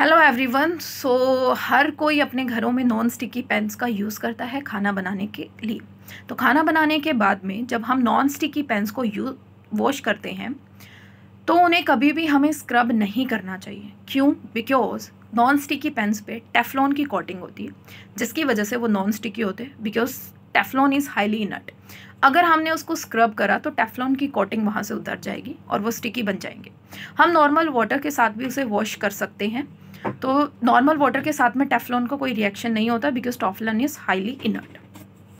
hello everyone so हर कोई अपने घरों में नॉन स्टिकी पैंस का यूज़ करता है खाना बनाने के लिए तो खाना बनाने के बाद में जब हम नॉन स्टिकी पैंस को यू वॉश करते हैं तो उन्हें कभी भी हमें स्क्रब नहीं करना चाहिए क्यों बिकॉज नॉन स्टिकी पेंस पे टेफलॉन की कोटिंग होती है जिसकी वजह से वो नॉन स्टिकी होते हैं because Teflon is highly inert अगर हमने उसको स्क्रब करा तो टेफ्लॉन की कोटिंग वहाँ से उतर जाएगी और वो स्टिकी बन जाएंगे हम नॉर्मल वाटर के साथ भी उसे वॉश कर सकते हैं तो नॉर्मल वाटर के साथ में टेफ्लॉन का को कोई रिएक्शन नहीं होता because Teflon is highly inert